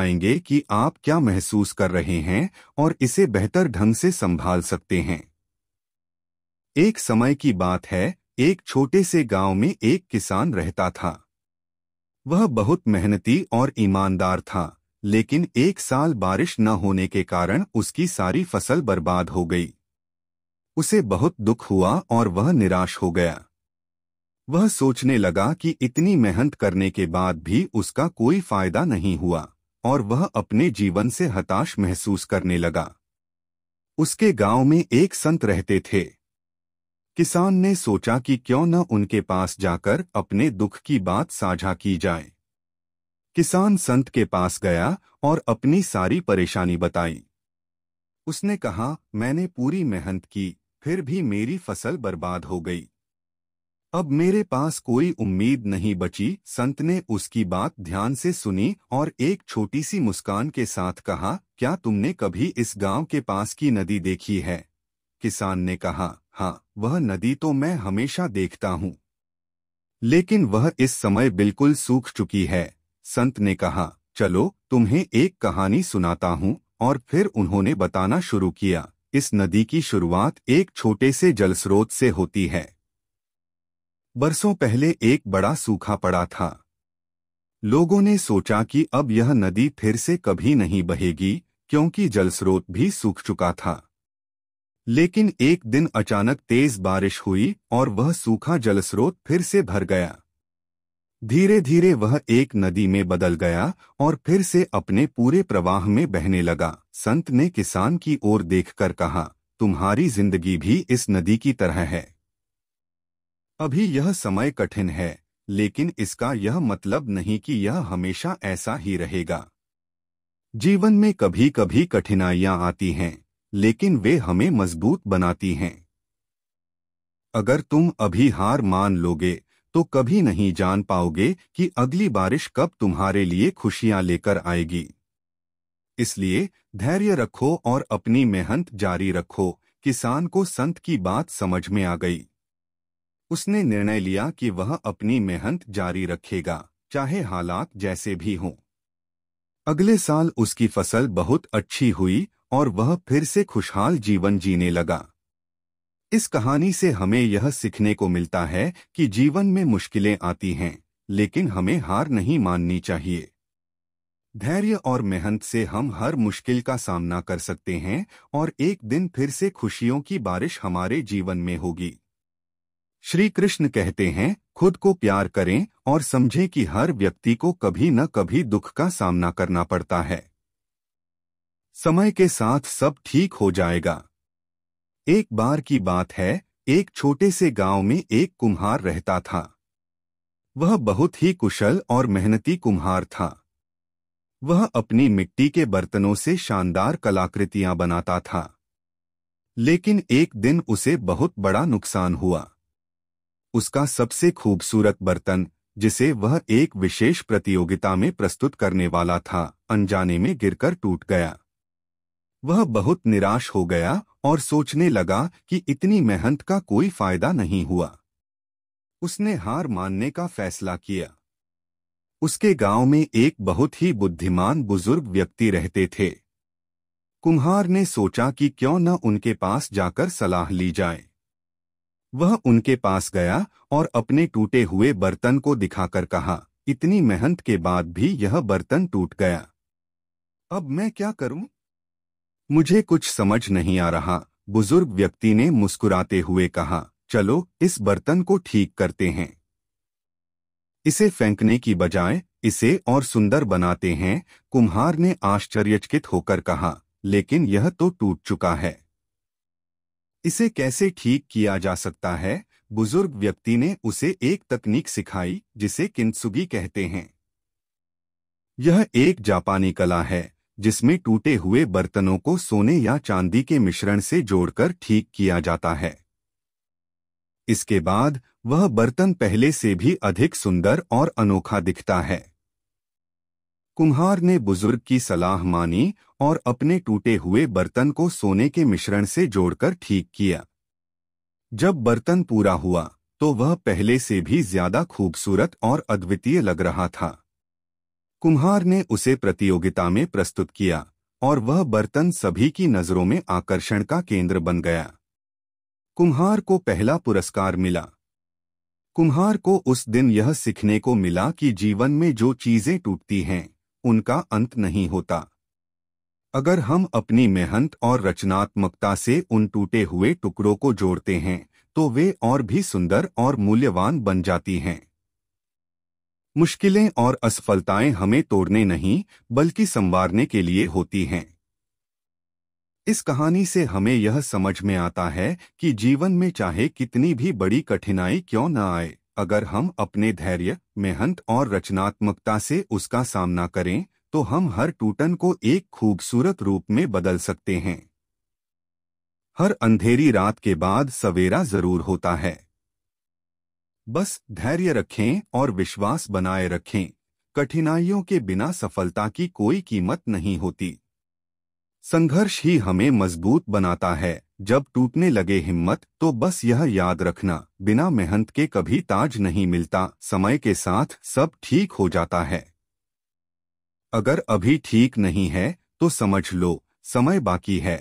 पाएंगे कि आप क्या महसूस कर रहे हैं और इसे बेहतर ढंग से संभाल सकते हैं एक समय की बात है एक छोटे से गांव में एक किसान रहता था वह बहुत मेहनती और ईमानदार था लेकिन एक साल बारिश न होने के कारण उसकी सारी फसल बर्बाद हो गई उसे बहुत दुख हुआ और वह निराश हो गया वह सोचने लगा कि इतनी मेहनत करने के बाद भी उसका कोई फायदा नहीं हुआ और वह अपने जीवन से हताश महसूस करने लगा उसके गांव में एक संत रहते थे किसान ने सोचा कि क्यों न उनके पास जाकर अपने दुख की बात साझा की जाए किसान संत के पास गया और अपनी सारी परेशानी बताई उसने कहा मैंने पूरी मेहनत की फिर भी मेरी फसल बर्बाद हो गई अब मेरे पास कोई उम्मीद नहीं बची संत ने उसकी बात ध्यान से सुनी और एक छोटी सी मुस्कान के साथ कहा क्या तुमने कभी इस गांव के पास की नदी देखी है किसान ने कहा हाँ वह नदी तो मैं हमेशा देखता हूँ लेकिन वह इस समय बिल्कुल सूख चुकी है संत ने कहा चलो तुम्हें एक कहानी सुनाता हूँ और फिर उन्होंने बताना शुरू किया इस नदी की शुरुआत एक छोटे से जलस्रोत से होती है बरसों पहले एक बड़ा सूखा पड़ा था लोगों ने सोचा कि अब यह नदी फिर से कभी नहीं बहेगी क्योंकि जलस्रोत भी सूख चुका था लेकिन एक दिन अचानक तेज बारिश हुई और वह सूखा जलस्रोत फिर से भर गया धीरे धीरे वह एक नदी में बदल गया और फिर से अपने पूरे प्रवाह में बहने लगा संत ने किसान की ओर देखकर कहा तुम्हारी जिंदगी भी इस नदी की तरह है अभी यह समय कठिन है लेकिन इसका यह मतलब नहीं कि यह हमेशा ऐसा ही रहेगा जीवन में कभी कभी कठिनाइयां आती हैं लेकिन वे हमें मजबूत बनाती हैं अगर तुम अभी हार मान लोगे तो कभी नहीं जान पाओगे कि अगली बारिश कब तुम्हारे लिए खुशियां लेकर आएगी इसलिए धैर्य रखो और अपनी मेहनत जारी रखो किसान को संत की बात समझ में आ गई उसने निर्णय लिया कि वह अपनी मेहनत जारी रखेगा चाहे हालात जैसे भी हों अगले साल उसकी फसल बहुत अच्छी हुई और वह फिर से खुशहाल जीवन जीने लगा इस कहानी से हमें यह सीखने को मिलता है कि जीवन में मुश्किलें आती हैं लेकिन हमें हार नहीं माननी चाहिए धैर्य और मेहनत से हम हर मुश्किल का सामना कर सकते हैं और एक दिन फिर से खुशियों की बारिश हमारे जीवन में होगी श्री कृष्ण कहते हैं खुद को प्यार करें और समझें कि हर व्यक्ति को कभी न कभी दुख का सामना करना पड़ता है समय के साथ सब ठीक हो जाएगा एक बार की बात है एक छोटे से गांव में एक कुम्हार रहता था वह बहुत ही कुशल और मेहनती कुम्हार था वह अपनी मिट्टी के बर्तनों से शानदार कलाकृतियां बनाता था लेकिन एक दिन उसे बहुत बड़ा नुकसान हुआ उसका सबसे खूबसूरत बर्तन जिसे वह एक विशेष प्रतियोगिता में प्रस्तुत करने वाला था अनजाने में गिरकर टूट गया वह बहुत निराश हो गया और सोचने लगा कि इतनी मेहनत का कोई फायदा नहीं हुआ उसने हार मानने का फैसला किया उसके गांव में एक बहुत ही बुद्धिमान बुजुर्ग व्यक्ति रहते थे कुम्हार ने सोचा कि क्यों न उनके पास जाकर सलाह ली जाए वह उनके पास गया और अपने टूटे हुए बर्तन को दिखाकर कहा इतनी मेहनत के बाद भी यह बर्तन टूट गया अब मैं क्या करूं? मुझे कुछ समझ नहीं आ रहा बुजुर्ग व्यक्ति ने मुस्कुराते हुए कहा चलो इस बर्तन को ठीक करते हैं इसे फेंकने की बजाय इसे और सुंदर बनाते हैं कुम्हार ने आश्चर्यचकित होकर कहा लेकिन यह तो टूट चुका है इसे कैसे ठीक किया जा सकता है बुजुर्ग व्यक्ति ने उसे एक तकनीक सिखाई जिसे किंसुगी कहते हैं यह एक जापानी कला है जिसमें टूटे हुए बर्तनों को सोने या चांदी के मिश्रण से जोड़कर ठीक किया जाता है इसके बाद वह बर्तन पहले से भी अधिक सुंदर और अनोखा दिखता है कुम्हार ने बुजुर्ग की सलाह मानी और अपने टूटे हुए बर्तन को सोने के मिश्रण से जोड़कर ठीक किया जब बर्तन पूरा हुआ तो वह पहले से भी ज्यादा खूबसूरत और अद्वितीय लग रहा था कुम्हार ने उसे प्रतियोगिता में प्रस्तुत किया और वह बर्तन सभी की नजरों में आकर्षण का केंद्र बन गया कुम्हार को पहला पुरस्कार मिला कुम्हार को उस दिन यह सीखने को मिला कि जीवन में जो चीजें टूटती हैं उनका अंत नहीं होता अगर हम अपनी मेहनत और रचनात्मकता से उन टूटे हुए टुकड़ों को जोड़ते हैं तो वे और भी सुंदर और मूल्यवान बन जाती हैं मुश्किलें और असफलताएं हमें तोड़ने नहीं बल्कि संवारने के लिए होती हैं इस कहानी से हमें यह समझ में आता है कि जीवन में चाहे कितनी भी बड़ी कठिनाई क्यों न आए अगर हम अपने धैर्य मेहनत और रचनात्मकता से उसका सामना करें तो हम हर टूटन को एक खूबसूरत रूप में बदल सकते हैं हर अंधेरी रात के बाद सवेरा जरूर होता है बस धैर्य रखें और विश्वास बनाए रखें कठिनाइयों के बिना सफलता की कोई कीमत नहीं होती संघर्ष ही हमें मजबूत बनाता है जब टूटने लगे हिम्मत तो बस यह याद रखना बिना मेहनत के कभी ताज नहीं मिलता समय के साथ सब ठीक हो जाता है अगर अभी ठीक नहीं है तो समझ लो समय बाकी है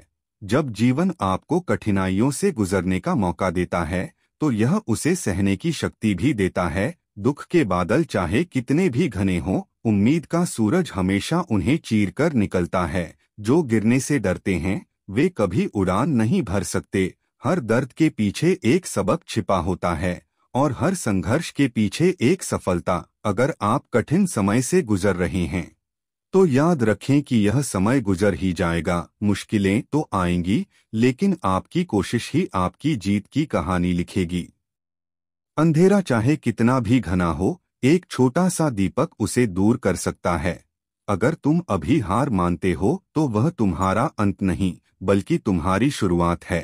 जब जीवन आपको कठिनाइयों से गुजरने का मौका देता है तो यह उसे सहने की शक्ति भी देता है दुख के बादल चाहे कितने भी घने हों उम्मीद का सूरज हमेशा उन्हें चीर कर निकलता है जो गिरने से डरते हैं वे कभी उड़ान नहीं भर सकते हर दर्द के पीछे एक सबक छिपा होता है और हर संघर्ष के पीछे एक सफलता अगर आप कठिन समय से गुजर रहे हैं तो याद रखें कि यह समय गुजर ही जाएगा मुश्किलें तो आएंगी लेकिन आपकी कोशिश ही आपकी जीत की कहानी लिखेगी अंधेरा चाहे कितना भी घना हो एक छोटा सा दीपक उसे दूर कर सकता है अगर तुम अभी हार मानते हो तो वह तुम्हारा अंत नहीं बल्कि तुम्हारी शुरुआत है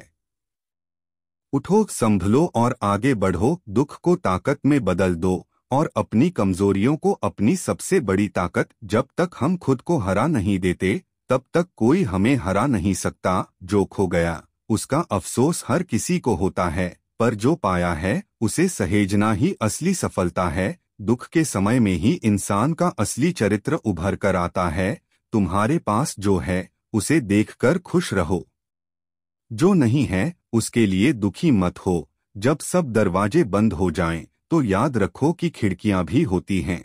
उठो संभलो और आगे बढ़ो दुख को ताकत में बदल दो और अपनी कमजोरियों को अपनी सबसे बड़ी ताकत जब तक हम खुद को हरा नहीं देते तब तक कोई हमें हरा नहीं सकता जो खो गया उसका अफसोस हर किसी को होता है पर जो पाया है उसे सहेजना ही असली सफलता है दुख के समय में ही इंसान का असली चरित्र उभर कर आता है तुम्हारे पास जो है उसे देखकर खुश रहो जो नहीं है उसके लिए दुखी मत हो जब सब दरवाजे बंद हो जाएं, तो याद रखो कि खिड़कियां भी होती हैं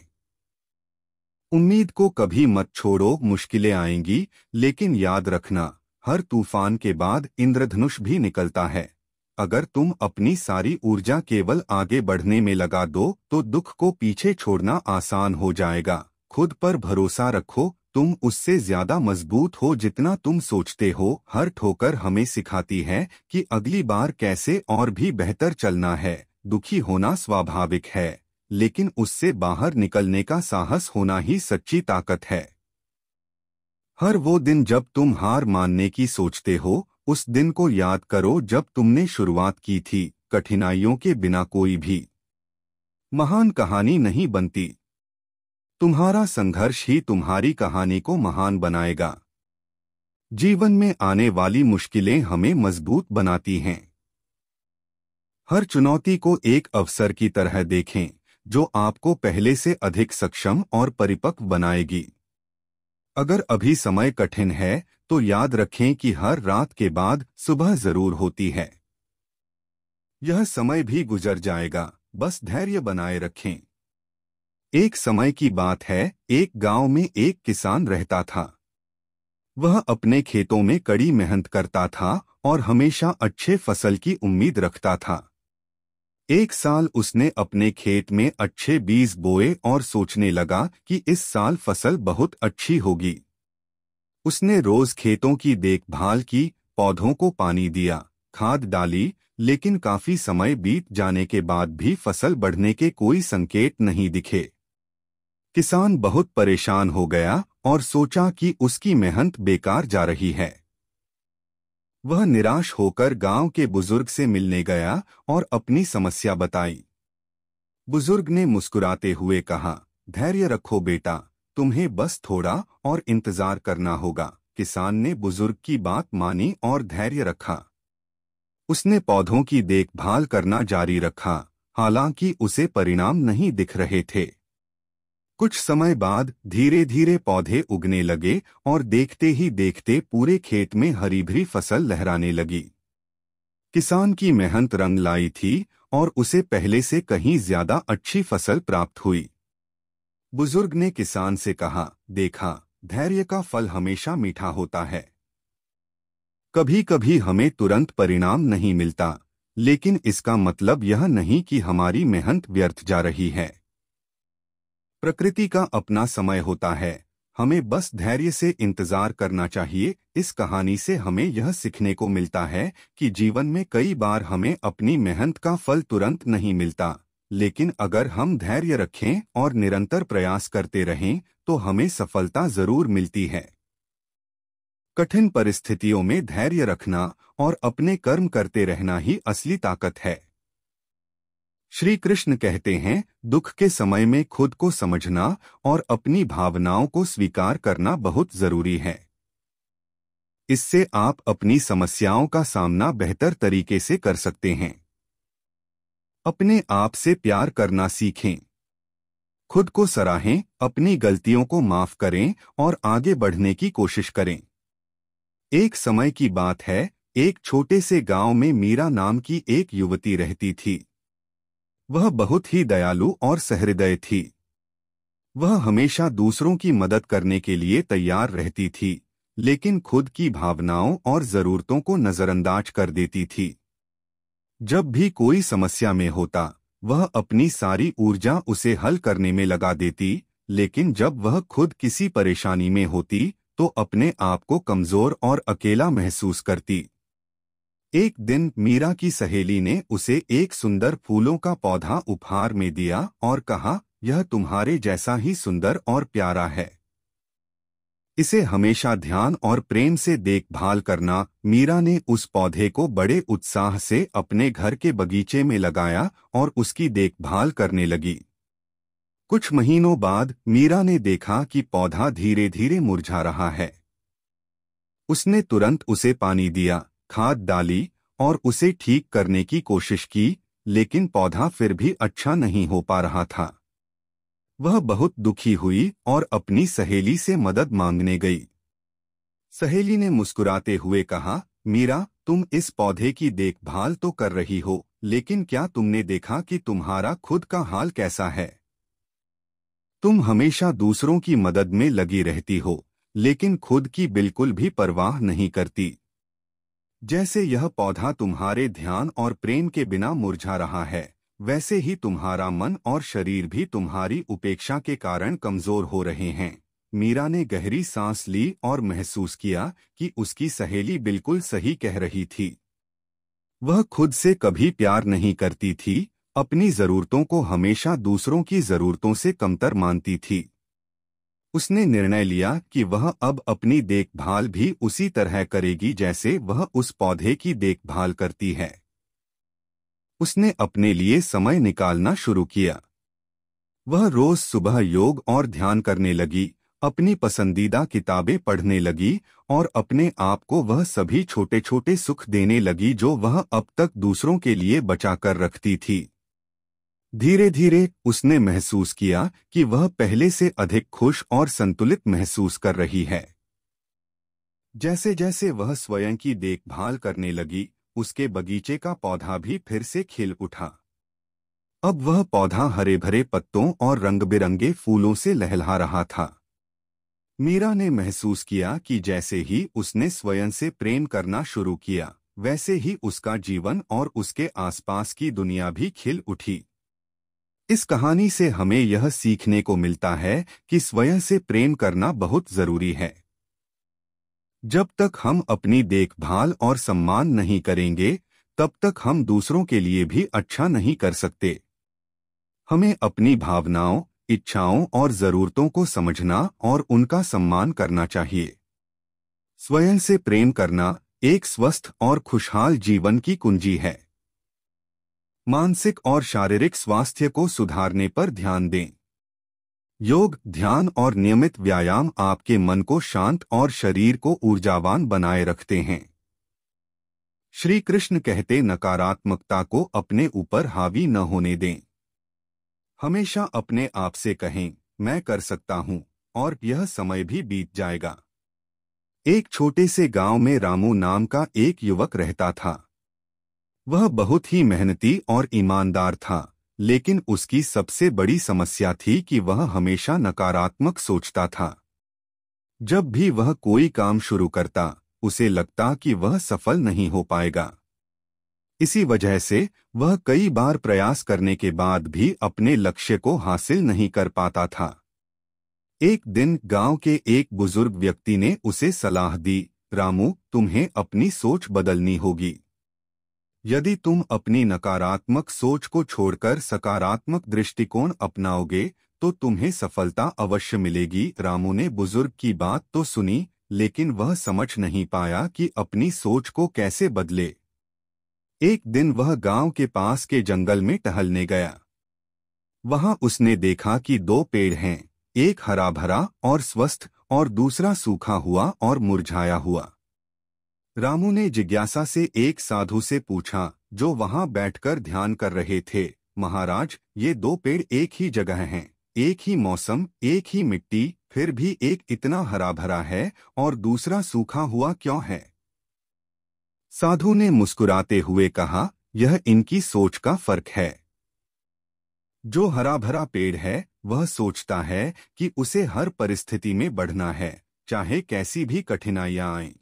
उम्मीद को कभी मत छोड़ो मुश्किलें आएंगी लेकिन याद रखना हर तूफान के बाद इंद्रधनुष भी निकलता है अगर तुम अपनी सारी ऊर्जा केवल आगे बढ़ने में लगा दो तो दुख को पीछे छोड़ना आसान हो जाएगा खुद पर भरोसा रखो तुम उससे ज्यादा मजबूत हो जितना तुम सोचते हो हर ठोकर हमें सिखाती है कि अगली बार कैसे और भी बेहतर चलना है दुखी होना स्वाभाविक है लेकिन उससे बाहर निकलने का साहस होना ही सच्ची ताकत है हर वो दिन जब तुम हार मानने की सोचते हो उस दिन को याद करो जब तुमने शुरुआत की थी कठिनाइयों के बिना कोई भी महान कहानी नहीं बनती तुम्हारा संघर्ष ही तुम्हारी कहानी को महान बनाएगा जीवन में आने वाली मुश्किलें हमें मजबूत बनाती हैं हर चुनौती को एक अवसर की तरह देखें जो आपको पहले से अधिक सक्षम और परिपक्व बनाएगी अगर अभी समय कठिन है तो याद रखें कि हर रात के बाद सुबह जरूर होती है यह समय भी गुजर जाएगा बस धैर्य बनाए रखें एक समय की बात है एक गांव में एक किसान रहता था वह अपने खेतों में कड़ी मेहनत करता था और हमेशा अच्छे फसल की उम्मीद रखता था एक साल उसने अपने खेत में अच्छे बीज बोए और सोचने लगा कि इस साल फसल बहुत अच्छी होगी उसने रोज खेतों की देखभाल की पौधों को पानी दिया खाद डाली लेकिन काफी समय बीत जाने के बाद भी फसल बढ़ने के कोई संकेत नहीं दिखे किसान बहुत परेशान हो गया और सोचा कि उसकी मेहनत बेकार जा रही है वह निराश होकर गांव के बुजुर्ग से मिलने गया और अपनी समस्या बताई बुजुर्ग ने मुस्कुराते हुए कहा धैर्य रखो बेटा तुम्हें बस थोड़ा और इंतजार करना होगा किसान ने बुजुर्ग की बात मानी और धैर्य रखा उसने पौधों की देखभाल करना जारी रखा हालांकि उसे परिणाम नहीं दिख रहे थे कुछ समय बाद धीरे धीरे पौधे उगने लगे और देखते ही देखते पूरे खेत में हरी भरी फसल लहराने लगी किसान की मेहनत रंग लाई थी और उसे पहले से कहीं ज्यादा अच्छी फसल प्राप्त हुई बुजुर्ग ने किसान से कहा देखा धैर्य का फल हमेशा मीठा होता है कभी कभी हमें तुरंत परिणाम नहीं मिलता लेकिन इसका मतलब यह नहीं कि हमारी मेहनत व्यर्थ जा रही है प्रकृति का अपना समय होता है हमें बस धैर्य से इंतजार करना चाहिए इस कहानी से हमें यह सीखने को मिलता है कि जीवन में कई बार हमें अपनी मेहनत का फल तुरंत नहीं मिलता लेकिन अगर हम धैर्य रखें और निरंतर प्रयास करते रहें तो हमें सफलता जरूर मिलती है कठिन परिस्थितियों में धैर्य रखना और अपने कर्म करते रहना ही असली ताकत है श्री कृष्ण कहते हैं दुख के समय में खुद को समझना और अपनी भावनाओं को स्वीकार करना बहुत जरूरी है इससे आप अपनी समस्याओं का सामना बेहतर तरीके से कर सकते हैं अपने आप से प्यार करना सीखें खुद को सराहें अपनी गलतियों को माफ करें और आगे बढ़ने की कोशिश करें एक समय की बात है एक छोटे से गांव में मीरा नाम की एक युवती रहती थी वह बहुत ही दयालु और सहृदय थी वह हमेशा दूसरों की मदद करने के लिए तैयार रहती थी लेकिन खुद की भावनाओं और जरूरतों को नजरअंदाज कर देती थी जब भी कोई समस्या में होता वह अपनी सारी ऊर्जा उसे हल करने में लगा देती लेकिन जब वह खुद किसी परेशानी में होती तो अपने आप को कमजोर और अकेला महसूस करती एक दिन मीरा की सहेली ने उसे एक सुंदर फूलों का पौधा उपहार में दिया और कहा यह तुम्हारे जैसा ही सुंदर और प्यारा है इसे हमेशा ध्यान और प्रेम से देखभाल करना मीरा ने उस पौधे को बड़े उत्साह से अपने घर के बगीचे में लगाया और उसकी देखभाल करने लगी कुछ महीनों बाद मीरा ने देखा कि पौधा धीरे धीरे मुरझा रहा है उसने तुरंत उसे पानी दिया खाद डाली और उसे ठीक करने की कोशिश की लेकिन पौधा फिर भी अच्छा नहीं हो पा रहा था वह बहुत दुखी हुई और अपनी सहेली से मदद मांगने गई सहेली ने मुस्कुराते हुए कहा मीरा तुम इस पौधे की देखभाल तो कर रही हो लेकिन क्या तुमने देखा कि तुम्हारा खुद का हाल कैसा है तुम हमेशा दूसरों की मदद में लगी रहती हो लेकिन खुद की बिल्कुल भी परवाह नहीं करती जैसे यह पौधा तुम्हारे ध्यान और प्रेम के बिना मुरझा रहा है वैसे ही तुम्हारा मन और शरीर भी तुम्हारी उपेक्षा के कारण कमजोर हो रहे हैं मीरा ने गहरी सांस ली और महसूस किया कि उसकी सहेली बिल्कुल सही कह रही थी वह खुद से कभी प्यार नहीं करती थी अपनी जरूरतों को हमेशा दूसरों की जरूरतों से कमतर मानती थी उसने निर्णय लिया कि वह अब अपनी देखभाल भी उसी तरह करेगी जैसे वह उस पौधे की देखभाल करती है उसने अपने लिए समय निकालना शुरू किया वह रोज सुबह योग और ध्यान करने लगी अपनी पसंदीदा किताबें पढ़ने लगी और अपने आप को वह सभी छोटे छोटे सुख देने लगी जो वह अब तक दूसरों के लिए बचाकर रखती थी धीरे धीरे उसने महसूस किया कि वह पहले से अधिक खुश और संतुलित महसूस कर रही है जैसे जैसे वह स्वयं की देखभाल करने लगी उसके बगीचे का पौधा भी फिर से खिल उठा अब वह पौधा हरे भरे पत्तों और रंग बिरंगे फूलों से लहला रहा था मीरा ने महसूस किया कि जैसे ही उसने स्वयं से प्रेम करना शुरू किया वैसे ही उसका जीवन और उसके आसपास की दुनिया भी खिल उठी इस कहानी से हमें यह सीखने को मिलता है कि स्वयं से प्रेम करना बहुत जरूरी है जब तक हम अपनी देखभाल और सम्मान नहीं करेंगे तब तक हम दूसरों के लिए भी अच्छा नहीं कर सकते हमें अपनी भावनाओं इच्छाओं और जरूरतों को समझना और उनका सम्मान करना चाहिए स्वयं से प्रेम करना एक स्वस्थ और खुशहाल जीवन की कुंजी है मानसिक और शारीरिक स्वास्थ्य को सुधारने पर ध्यान दें योग ध्यान और नियमित व्यायाम आपके मन को शांत और शरीर को ऊर्जावान बनाए रखते हैं श्री कृष्ण कहते नकारात्मकता को अपने ऊपर हावी न होने दें हमेशा अपने आप से कहें मैं कर सकता हूं और यह समय भी बीत जाएगा एक छोटे से गांव में रामू नाम का एक युवक रहता था वह बहुत ही मेहनती और ईमानदार था लेकिन उसकी सबसे बड़ी समस्या थी कि वह हमेशा नकारात्मक सोचता था जब भी वह कोई काम शुरू करता उसे लगता कि वह सफल नहीं हो पाएगा इसी वजह से वह कई बार प्रयास करने के बाद भी अपने लक्ष्य को हासिल नहीं कर पाता था एक दिन गांव के एक बुजुर्ग व्यक्ति ने उसे सलाह दी रामू तुम्हें अपनी सोच बदलनी होगी यदि तुम अपनी नकारात्मक सोच को छोड़कर सकारात्मक दृष्टिकोण अपनाओगे तो तुम्हें सफलता अवश्य मिलेगी रामू ने बुजुर्ग की बात तो सुनी लेकिन वह समझ नहीं पाया कि अपनी सोच को कैसे बदले एक दिन वह गांव के पास के जंगल में टहलने गया वहां उसने देखा कि दो पेड़ हैं एक हरा भरा और स्वस्थ और दूसरा सूखा हुआ और मुरझाया हुआ रामू ने जिज्ञासा से एक साधु से पूछा जो वहां बैठकर ध्यान कर रहे थे महाराज ये दो पेड़ एक ही जगह हैं एक ही मौसम एक ही मिट्टी फिर भी एक इतना हरा भरा है और दूसरा सूखा हुआ क्यों है साधु ने मुस्कुराते हुए कहा यह इनकी सोच का फर्क है जो हरा भरा पेड़ है वह सोचता है कि उसे हर परिस्थिति में बढ़ना है चाहे कैसी भी कठिनाइयां आएं।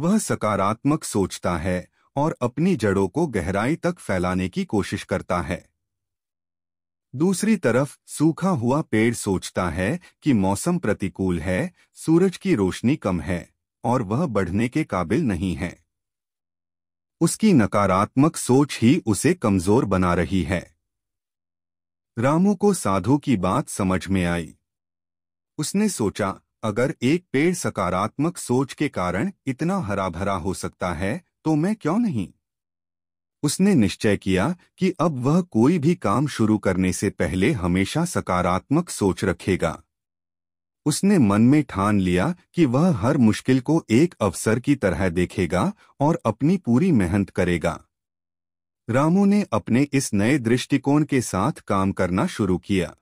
वह सकारात्मक सोचता है और अपनी जड़ों को गहराई तक फैलाने की कोशिश करता है दूसरी तरफ सूखा हुआ पेड़ सोचता है कि मौसम प्रतिकूल है सूरज की रोशनी कम है और वह बढ़ने के काबिल नहीं है उसकी नकारात्मक सोच ही उसे कमजोर बना रही है रामू को साधु की बात समझ में आई उसने सोचा अगर एक पेड़ सकारात्मक सोच के कारण इतना हरा भरा हो सकता है तो मैं क्यों नहीं उसने निश्चय किया कि अब वह कोई भी काम शुरू करने से पहले हमेशा सकारात्मक सोच रखेगा उसने मन में ठान लिया कि वह हर मुश्किल को एक अवसर की तरह देखेगा और अपनी पूरी मेहनत करेगा रामू ने अपने इस नए दृष्टिकोण के साथ काम करना शुरू किया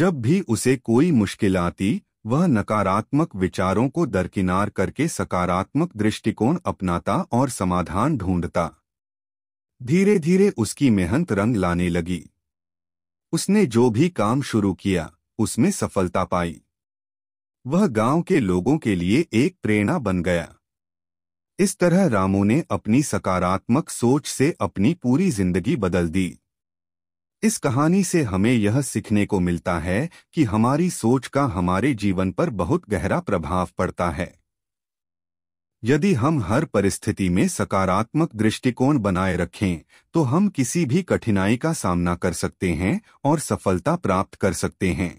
जब भी उसे कोई मुश्किल आती वह नकारात्मक विचारों को दरकिनार करके सकारात्मक दृष्टिकोण अपनाता और समाधान ढूंढता धीरे धीरे उसकी मेहनत रंग लाने लगी उसने जो भी काम शुरू किया उसमें सफलता पाई वह गांव के लोगों के लिए एक प्रेरणा बन गया इस तरह रामू ने अपनी सकारात्मक सोच से अपनी पूरी जिंदगी बदल दी इस कहानी से हमें यह सीखने को मिलता है कि हमारी सोच का हमारे जीवन पर बहुत गहरा प्रभाव पड़ता है यदि हम हर परिस्थिति में सकारात्मक दृष्टिकोण बनाए रखें तो हम किसी भी कठिनाई का सामना कर सकते हैं और सफलता प्राप्त कर सकते हैं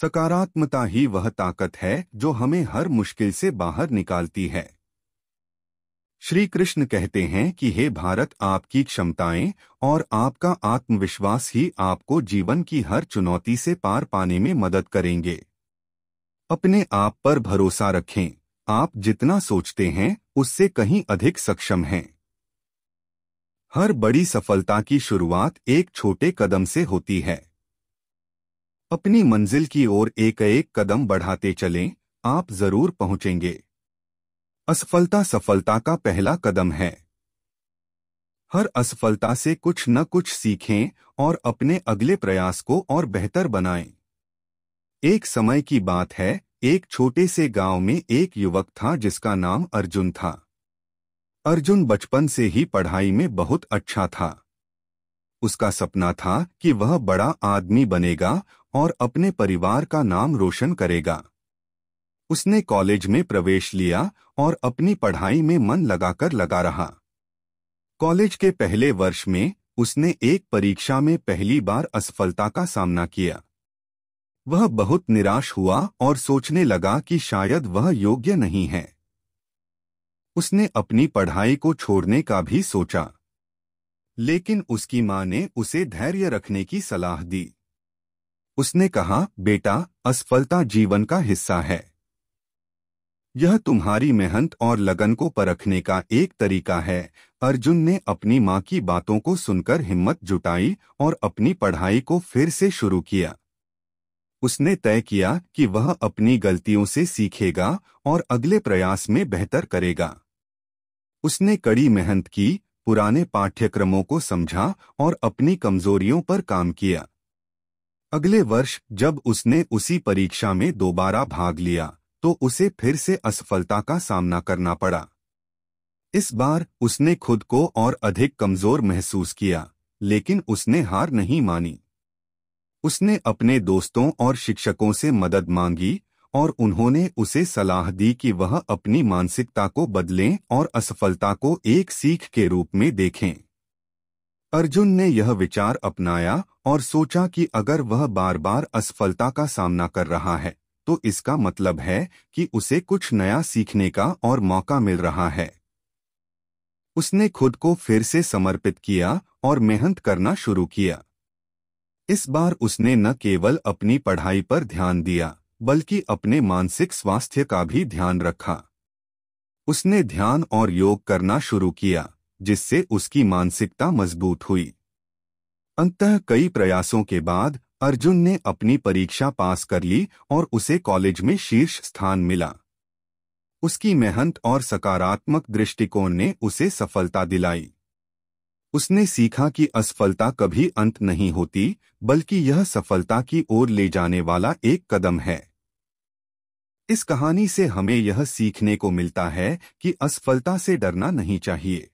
सकारात्मकता ही वह ताकत है जो हमें हर मुश्किल से बाहर निकालती है श्री कृष्ण कहते हैं कि हे भारत आपकी क्षमताएं और आपका आत्मविश्वास ही आपको जीवन की हर चुनौती से पार पाने में मदद करेंगे अपने आप पर भरोसा रखें आप जितना सोचते हैं उससे कहीं अधिक सक्षम हैं हर बड़ी सफलता की शुरुआत एक छोटे कदम से होती है अपनी मंजिल की ओर एक एक कदम बढ़ाते चलें आप जरूर पहुंचेंगे असफलता सफलता का पहला कदम है हर असफलता से कुछ न कुछ सीखें और अपने अगले प्रयास को और बेहतर बनाएं। एक समय की बात है एक छोटे से गांव में एक युवक था जिसका नाम अर्जुन था अर्जुन बचपन से ही पढ़ाई में बहुत अच्छा था उसका सपना था कि वह बड़ा आदमी बनेगा और अपने परिवार का नाम रोशन करेगा उसने कॉलेज में प्रवेश लिया और अपनी पढ़ाई में मन लगाकर लगा रहा कॉलेज के पहले वर्ष में उसने एक परीक्षा में पहली बार असफलता का सामना किया वह बहुत निराश हुआ और सोचने लगा कि शायद वह योग्य नहीं है उसने अपनी पढ़ाई को छोड़ने का भी सोचा लेकिन उसकी मां ने उसे धैर्य रखने की सलाह दी उसने कहा बेटा असफलता जीवन का हिस्सा है यह तुम्हारी मेहनत और लगन को परखने का एक तरीका है अर्जुन ने अपनी माँ की बातों को सुनकर हिम्मत जुटाई और अपनी पढ़ाई को फिर से शुरू किया उसने तय किया कि वह अपनी गलतियों से सीखेगा और अगले प्रयास में बेहतर करेगा उसने कड़ी मेहनत की पुराने पाठ्यक्रमों को समझा और अपनी कमजोरियों पर काम किया अगले वर्ष जब उसने उसी परीक्षा में दोबारा भाग लिया तो उसे फिर से असफलता का सामना करना पड़ा इस बार उसने खुद को और अधिक कमजोर महसूस किया लेकिन उसने हार नहीं मानी उसने अपने दोस्तों और शिक्षकों से मदद मांगी और उन्होंने उसे सलाह दी कि वह अपनी मानसिकता को बदलें और असफलता को एक सीख के रूप में देखें अर्जुन ने यह विचार अपनाया और सोचा कि अगर वह बार बार असफलता का सामना कर रहा है तो इसका मतलब है कि उसे कुछ नया सीखने का और मौका मिल रहा है उसने खुद को फिर से समर्पित किया और मेहनत करना शुरू किया इस बार उसने न केवल अपनी पढ़ाई पर ध्यान दिया बल्कि अपने मानसिक स्वास्थ्य का भी ध्यान रखा उसने ध्यान और योग करना शुरू किया जिससे उसकी मानसिकता मजबूत हुई अंतः कई प्रयासों के बाद अर्जुन ने अपनी परीक्षा पास कर ली और उसे कॉलेज में शीर्ष स्थान मिला उसकी मेहनत और सकारात्मक दृष्टिकोण ने उसे सफलता दिलाई उसने सीखा कि असफलता कभी अंत नहीं होती बल्कि यह सफलता की ओर ले जाने वाला एक कदम है इस कहानी से हमें यह सीखने को मिलता है कि असफलता से डरना नहीं चाहिए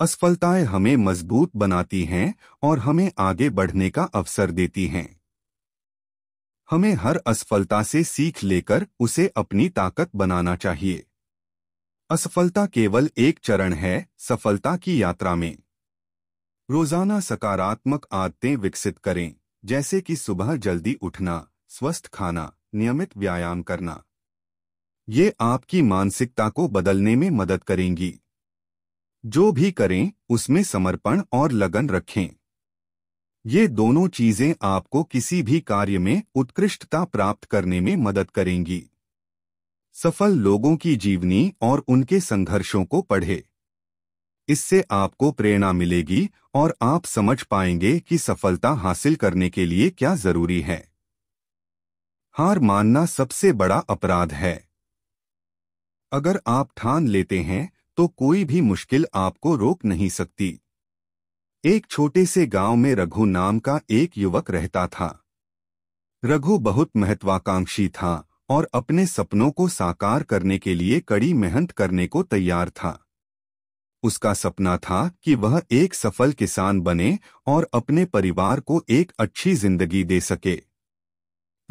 असफलताएं हमें मजबूत बनाती हैं और हमें आगे बढ़ने का अवसर देती हैं हमें हर असफलता से सीख लेकर उसे अपनी ताकत बनाना चाहिए असफलता केवल एक चरण है सफलता की यात्रा में रोजाना सकारात्मक आदतें विकसित करें जैसे कि सुबह जल्दी उठना स्वस्थ खाना नियमित व्यायाम करना ये आपकी मानसिकता को बदलने में मदद करेंगी जो भी करें उसमें समर्पण और लगन रखें ये दोनों चीजें आपको किसी भी कार्य में उत्कृष्टता प्राप्त करने में मदद करेंगी सफल लोगों की जीवनी और उनके संघर्षों को पढ़ें इससे आपको प्रेरणा मिलेगी और आप समझ पाएंगे कि सफलता हासिल करने के लिए क्या जरूरी है हार मानना सबसे बड़ा अपराध है अगर आप ठान लेते हैं तो कोई भी मुश्किल आपको रोक नहीं सकती एक छोटे से गांव में रघु नाम का एक युवक रहता था रघु बहुत महत्वाकांक्षी था और अपने सपनों को साकार करने के लिए कड़ी मेहनत करने को तैयार था उसका सपना था कि वह एक सफल किसान बने और अपने परिवार को एक अच्छी जिंदगी दे सके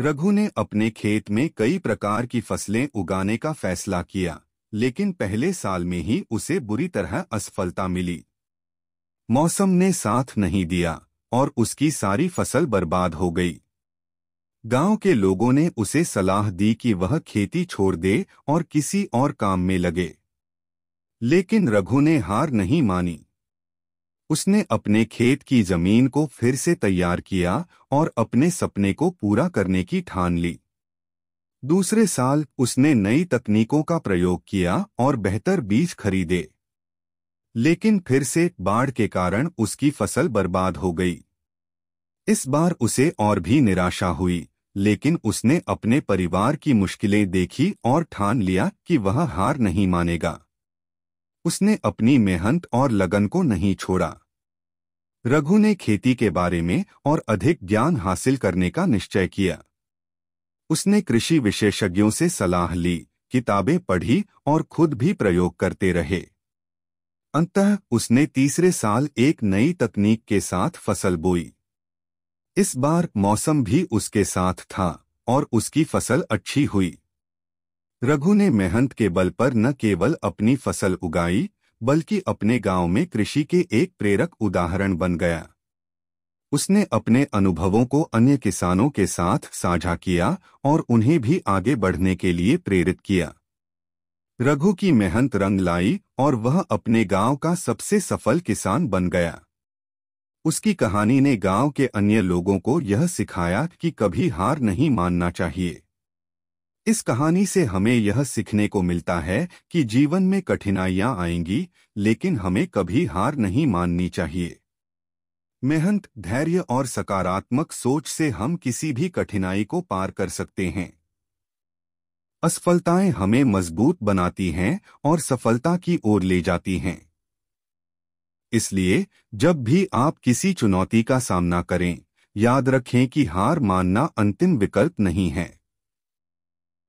रघु ने अपने खेत में कई प्रकार की फसलें उगाने का फैसला किया लेकिन पहले साल में ही उसे बुरी तरह असफलता मिली मौसम ने साथ नहीं दिया और उसकी सारी फसल बर्बाद हो गई गांव के लोगों ने उसे सलाह दी कि वह खेती छोड़ दे और किसी और काम में लगे लेकिन रघु ने हार नहीं मानी उसने अपने खेत की जमीन को फिर से तैयार किया और अपने सपने को पूरा करने की ठान ली दूसरे साल उसने नई तकनीकों का प्रयोग किया और बेहतर बीज खरीदे लेकिन फिर से बाढ़ के कारण उसकी फसल बर्बाद हो गई इस बार उसे और भी निराशा हुई लेकिन उसने अपने परिवार की मुश्किलें देखी और ठान लिया कि वह हार नहीं मानेगा उसने अपनी मेहनत और लगन को नहीं छोड़ा रघु ने खेती के बारे में और अधिक ज्ञान हासिल करने का निश्चय किया उसने कृषि विशेषज्ञों से सलाह ली किताबें पढ़ी और खुद भी प्रयोग करते रहे अंततः उसने तीसरे साल एक नई तकनीक के साथ फसल बोई इस बार मौसम भी उसके साथ था और उसकी फसल अच्छी हुई रघु ने मेहनत के बल पर न केवल अपनी फसल उगाई बल्कि अपने गांव में कृषि के एक प्रेरक उदाहरण बन गया उसने अपने अनुभवों को अन्य किसानों के साथ साझा किया और उन्हें भी आगे बढ़ने के लिए प्रेरित किया रघु की मेहनत रंग लाई और वह अपने गांव का सबसे सफल किसान बन गया उसकी कहानी ने गांव के अन्य लोगों को यह सिखाया कि कभी हार नहीं मानना चाहिए इस कहानी से हमें यह सीखने को मिलता है कि जीवन में कठिनाइयां आएंगी लेकिन हमें कभी हार नहीं माननी चाहिए मेहनत धैर्य और सकारात्मक सोच से हम किसी भी कठिनाई को पार कर सकते हैं असफलताएं हमें मजबूत बनाती हैं और सफलता की ओर ले जाती हैं इसलिए जब भी आप किसी चुनौती का सामना करें याद रखें कि हार मानना अंतिम विकल्प नहीं है